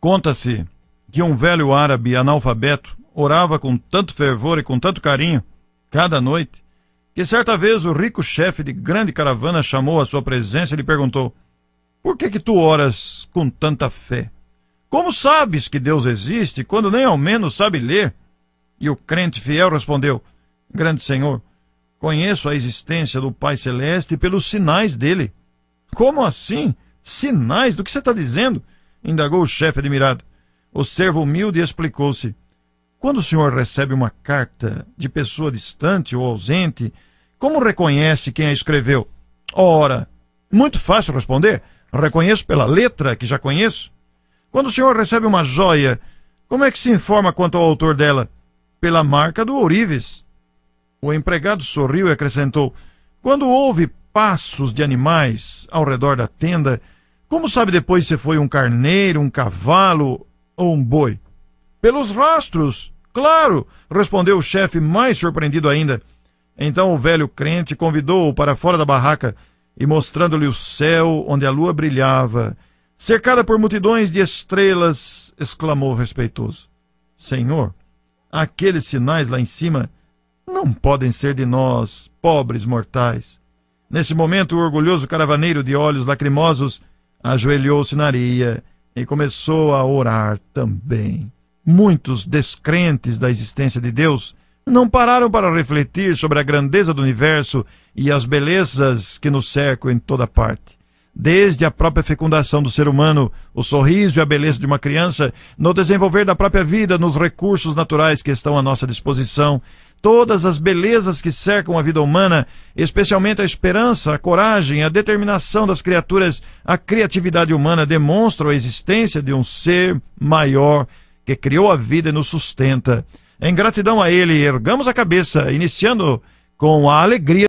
Conta-se que um velho árabe analfabeto orava com tanto fervor e com tanto carinho, cada noite, que certa vez o rico chefe de grande caravana chamou à sua presença e lhe perguntou: Por que que tu oras com tanta fé? Como sabes que Deus existe quando nem ao menos sabe ler? E o crente fiel respondeu: Grande Senhor, conheço a existência do Pai Celeste pelos sinais dele. Como assim? Sinais? Do que você está dizendo? indagou o chefe admirado. O servo humilde explicou-se. Quando o senhor recebe uma carta de pessoa distante ou ausente, como reconhece quem a escreveu? Ora, muito fácil responder. Reconheço pela letra que já conheço. Quando o senhor recebe uma joia, como é que se informa quanto ao autor dela? Pela marca do ourives. O empregado sorriu e acrescentou: Quando houve passos de animais ao redor da tenda, como sabe depois se foi um carneiro, um cavalo ou um boi? Pelos rastros, claro, respondeu o chefe, mais surpreendido ainda. Então o velho crente convidou-o para fora da barraca e, mostrando-lhe o céu onde a lua brilhava, cercada por multidões de estrelas, exclamou respeitoso: Senhor, aqueles sinais lá em cima não podem ser de nós, pobres mortais. Nesse momento, o orgulhoso caravaneiro de olhos lacrimosos ajoelhou-se na areia e começou a orar também. Muitos descrentes da existência de Deus não pararam para refletir sobre a grandeza do universo e as belezas que nos cercam em toda parte. Desde a própria fecundação do ser humano, o sorriso e a beleza de uma criança, no desenvolver da própria vida, nos recursos naturais que estão à nossa disposição, todas as belezas que cercam a vida humana, especialmente a esperança, a coragem, a determinação das criaturas, a criatividade humana demonstram a existência de um ser maior que criou a vida e nos sustenta. Em gratidão a ele, ergamos a cabeça, iniciando com a alegria.